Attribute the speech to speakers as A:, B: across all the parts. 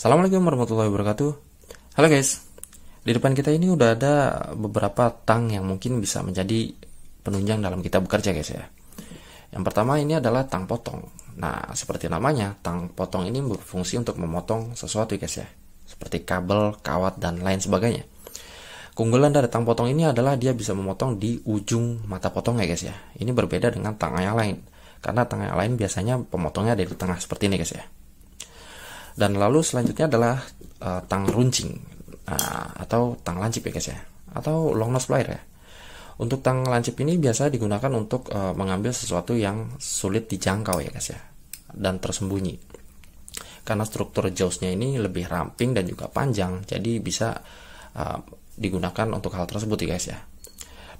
A: Assalamualaikum warahmatullahi wabarakatuh Halo guys Di depan kita ini udah ada beberapa tang yang mungkin bisa menjadi penunjang dalam kita bekerja guys ya Yang pertama ini adalah tang potong Nah seperti namanya tang potong ini berfungsi untuk memotong sesuatu guys ya Seperti kabel, kawat, dan lain sebagainya Keunggulan dari tang potong ini adalah dia bisa memotong di ujung mata potong ya guys ya Ini berbeda dengan tang yang lain Karena tang yang lain biasanya pemotongnya dari tengah seperti ini guys ya dan lalu selanjutnya adalah uh, tang runcing uh, atau tang lancip ya guys ya, atau long nose plier ya. Untuk tang lancip ini biasa digunakan untuk uh, mengambil sesuatu yang sulit dijangkau ya guys ya, dan tersembunyi. Karena struktur jawsnya ini lebih ramping dan juga panjang, jadi bisa uh, digunakan untuk hal tersebut ya guys ya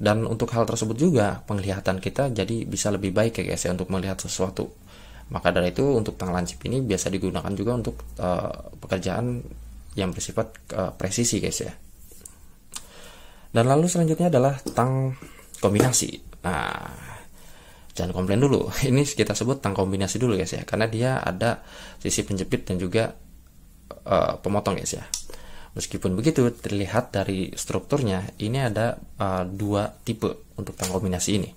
A: dan untuk hal tersebut juga penglihatan kita jadi bisa lebih baik ya guys ya untuk melihat sesuatu maka dari itu untuk tangan lancip ini biasa digunakan juga untuk uh, pekerjaan yang bersifat uh, presisi guys ya. Dan lalu selanjutnya adalah tang kombinasi. Nah, jangan komplain dulu. Ini kita sebut tang kombinasi dulu guys ya, karena dia ada sisi penjepit dan juga uh, pemotong guys ya. Meskipun begitu, terlihat dari strukturnya ini ada uh, dua tipe untuk tang kombinasi ini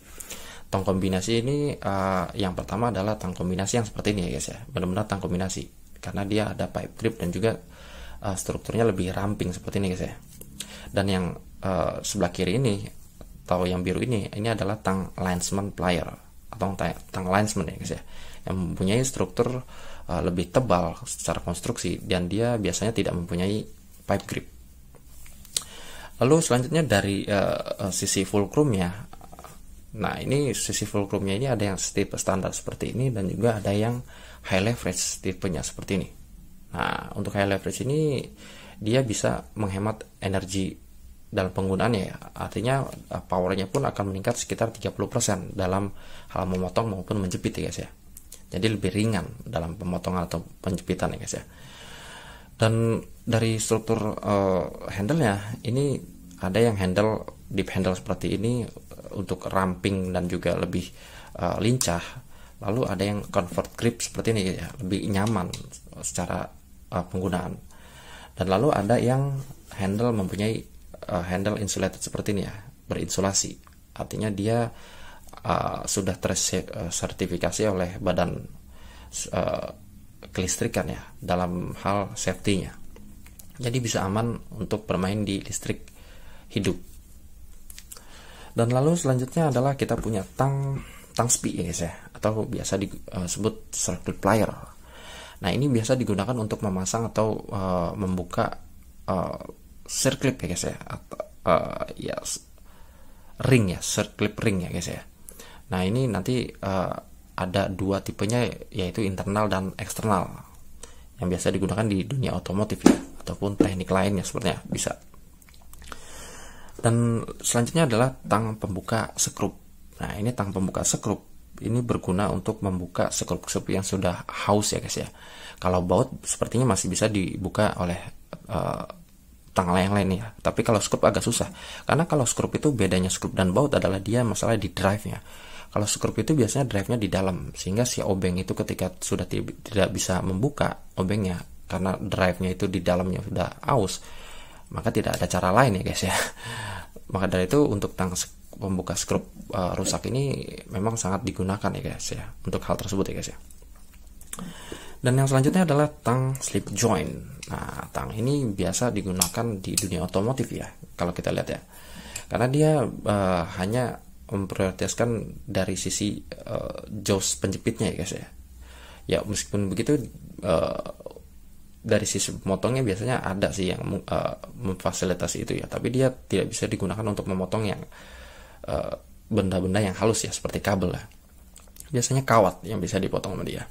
A: tang kombinasi ini uh, yang pertama adalah tang kombinasi yang seperti ini ya guys ya benar-benar tang kombinasi karena dia ada pipe grip dan juga uh, strukturnya lebih ramping seperti ini guys ya dan yang uh, sebelah kiri ini atau yang biru ini ini adalah tang linesman player atau tang linesman ya guys ya yang mempunyai struktur uh, lebih tebal secara konstruksi dan dia biasanya tidak mempunyai pipe grip Lalu selanjutnya dari uh, sisi chrome ya, Nah ini sisi fulcrumnya ini ada yang tipe standar seperti ini dan juga ada yang high leverage tipenya seperti ini. Nah untuk high leverage ini dia bisa menghemat energi dalam penggunaannya ya. Artinya eh, powernya pun akan meningkat sekitar 30% dalam hal memotong maupun menjepit ya guys ya. Jadi lebih ringan dalam pemotongan atau penjepitan ya guys ya. Dan dari struktur uh, handle-nya ini ada yang handle deep handle seperti ini untuk ramping dan juga lebih uh, lincah lalu ada yang convert grip seperti ini ya lebih nyaman secara uh, penggunaan dan lalu ada yang handle mempunyai uh, handle insulated seperti ini ya berinsulasi artinya dia uh, sudah tersertifikasi oleh badan uh, kelistrikan ya dalam hal safety-nya jadi bisa aman untuk bermain di listrik hidup dan lalu selanjutnya adalah kita punya tang tang spi ya guys ya atau biasa disebut eh, circuit plier. Nah, ini biasa digunakan untuk memasang atau uh, membuka uh, eh, circuit ya guys ya atau uh, ya ring ya, circuit ring ya guys ya. Nah, ini nanti uh, ada dua tipenya yaitu internal dan eksternal yang biasa digunakan di dunia otomotif ya ataupun teknik lainnya sebenarnya bisa dan selanjutnya adalah tang pembuka sekrup. Nah, ini tang pembuka sekrup. Ini berguna untuk membuka sekrup-sekrup yang sudah haus ya guys ya. Kalau baut sepertinya masih bisa dibuka oleh uh, tang yang lain ya. Tapi kalau sekrup agak susah. Karena kalau sekrup itu bedanya sekrup dan baut adalah dia masalah di drive-nya. Kalau sekrup itu biasanya drive-nya di dalam. Sehingga si obeng itu ketika sudah tidak bisa membuka obengnya karena drive-nya itu di dalamnya sudah aus, maka tidak ada cara lain ya guys ya maka dari itu untuk tang pembuka skrup uh, rusak ini memang sangat digunakan ya guys ya untuk hal tersebut ya guys ya dan yang selanjutnya adalah tang slip joint nah tang ini biasa digunakan di dunia otomotif ya kalau kita lihat ya karena dia uh, hanya memprioritaskan dari sisi uh, jaws penjepitnya ya guys ya ya meskipun begitu uh, dari sisi pemotongnya biasanya ada sih yang uh, memfasilitasi itu ya tapi dia tidak bisa digunakan untuk memotong yang eh, benda-benda uh, yang halus ya seperti kabel lah ya. biasanya kawat yang bisa dipotong sama dia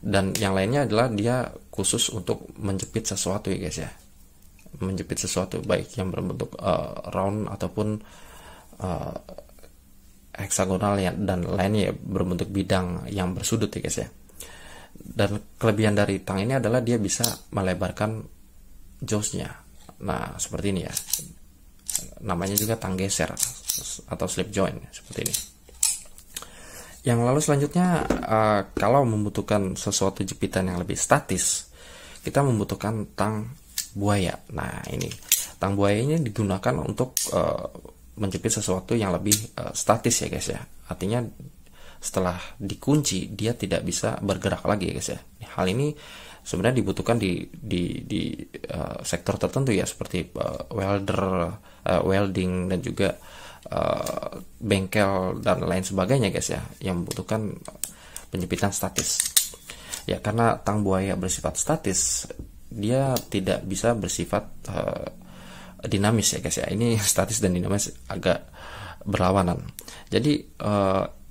A: dan yang lainnya adalah dia khusus untuk menjepit sesuatu ya guys ya menjepit sesuatu baik yang berbentuk uh, round ataupun uh, heksagonal ya dan lainnya ya berbentuk bidang yang bersudut ya guys ya dan kelebihan dari tang ini adalah dia bisa melebarkan jawsnya nah seperti ini ya namanya juga tang geser atau slip joint seperti ini yang lalu selanjutnya uh, kalau membutuhkan sesuatu jepitan yang lebih statis kita membutuhkan tang buaya nah ini tang buaya ini digunakan untuk uh, menjepit sesuatu yang lebih uh, statis ya guys ya artinya setelah dikunci dia tidak bisa bergerak lagi ya guys ya hal ini sebenarnya dibutuhkan di di di uh, sektor tertentu ya seperti uh, welder uh, welding dan juga uh, bengkel dan lain sebagainya guys ya yang membutuhkan penyepitan statis ya karena tang buaya bersifat statis dia tidak bisa bersifat uh, dinamis ya guys ya ini statis dan dinamis agak berlawanan jadi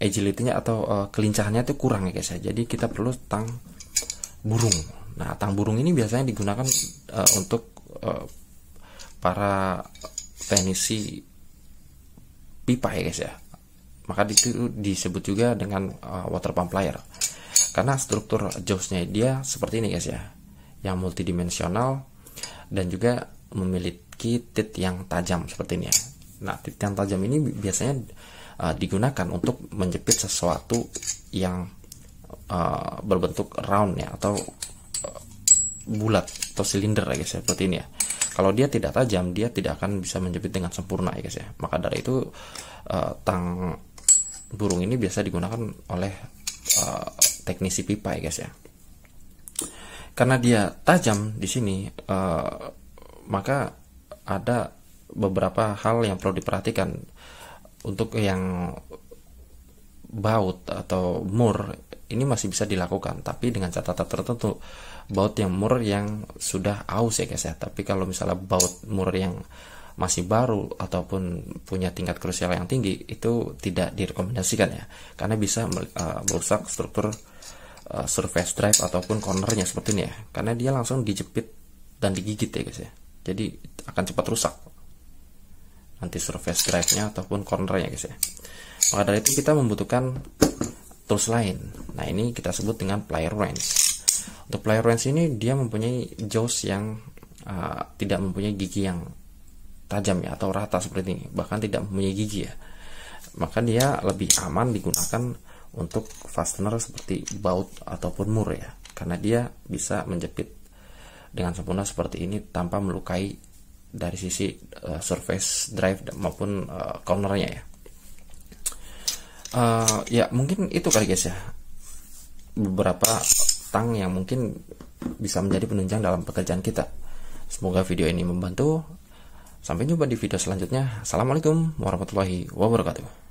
A: agility-nya atau uh, eh, kelincahannya itu kurang ya guys ya. Jadi kita perlu tang burung. Nah, tang burung ini biasanya digunakan uh, untuk uh, para teknisi pipa ya guys ya. Maka itu disebut juga dengan uh, water pump player. Karena struktur jaws-nya dia seperti ini guys ya. Yang multidimensional dan juga memiliki tit yang tajam seperti ini ya. Nah, tit yang tajam ini biasanya uh, digunakan untuk menjepit sesuatu yang uh, berbentuk round ya atau uh, bulat atau silinder ya guys ya seperti ini ya kalau dia tidak tajam dia tidak akan bisa menjepit dengan sempurna ya guys ya maka dari itu uh, tang burung ini biasa digunakan oleh uh, teknisi pipa ya guys ya karena dia tajam di sini uh, maka ada beberapa hal yang perlu diperhatikan untuk yang baut atau mur ini masih bisa dilakukan tapi dengan catatan tertentu baut yang mur yang sudah aus ya guys ya tapi kalau misalnya baut mur yang masih baru ataupun punya tingkat krusial yang tinggi itu tidak direkomendasikan ya karena bisa eh, merusak struktur eh, surface drive ataupun cornernya seperti ini ya karena dia langsung dijepit dan digigit ya guys ya jadi akan cepat rusak nanti surface drive-nya ataupun corner-nya guys ya. Maka dari itu kita membutuhkan tools lain. Nah, ini kita sebut dengan plier wrench. Untuk plier wrench ini dia mempunyai jaws yang uh, tidak mempunyai gigi yang tajam ya atau rata seperti ini, bahkan tidak mempunyai gigi ya. Maka dia lebih aman digunakan untuk fastener seperti baut ataupun mur ya karena dia bisa menjepit dengan sempurna seperti ini tanpa melukai dari sisi uh, surface drive maupun uh, cornernya ya. Uh, ya mungkin itu kali guys ya beberapa tang yang mungkin bisa menjadi penunjang dalam pekerjaan kita. Semoga video ini membantu. Sampai jumpa di video selanjutnya. Assalamualaikum warahmatullahi wabarakatuh.